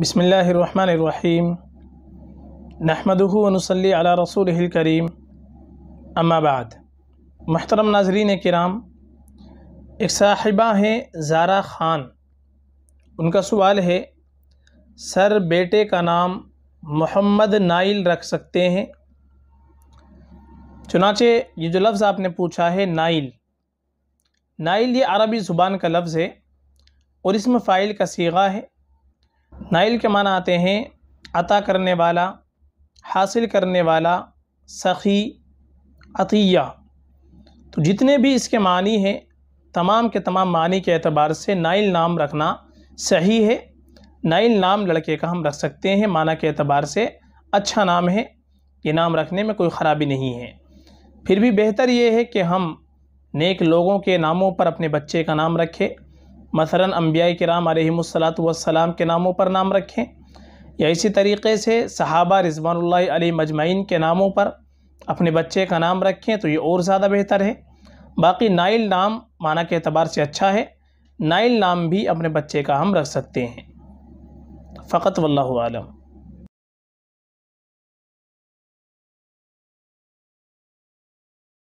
बिसमीम नहमदनसली अला रसूल करीम अम्माबाद महतरम नाजरीन कराम एक साहिबा हैं जारा ख़ान उनका सवाल है सर बेटे का नाम मोहम्मद नाइल रख सकते हैं चुनाचे ये जो लफ्ज़ आपने पूछा है नाइल नाइल ये अरबी ज़ुबान का लफ्ज़ है और इसमें फ़ाइल का सीगा है नाइल के माना आते हैं अता करने वाला हासिल करने वाला सखी अतिया तो जितने भी इसके मानी हैं तमाम के तमाम मानी के अतबार से नाइल नाम रखना सही है नाइल नाम लड़के का हम रख सकते हैं माना के अतबार से अच्छा नाम है ये नाम रखने में कोई ख़राबी नहीं है फिर भी बेहतर ये है कि हम नेक लोगों के नामों पर अपने बच्चे का नाम रखें मसला अम्बिया कराम आलमसलाम के नामों पर नाम रखें या इसी तरीके से सहाबा रिजवान मजमैन के नामों पर अपने बच्चे का नाम रखें तो ये और ज़्यादा बेहतर है बाकी नाइल नाम माना के अतबार से अच्छा है नाइल नाम भी अपने बच्चे का हम रख सकते हैं फ़कत वल्लम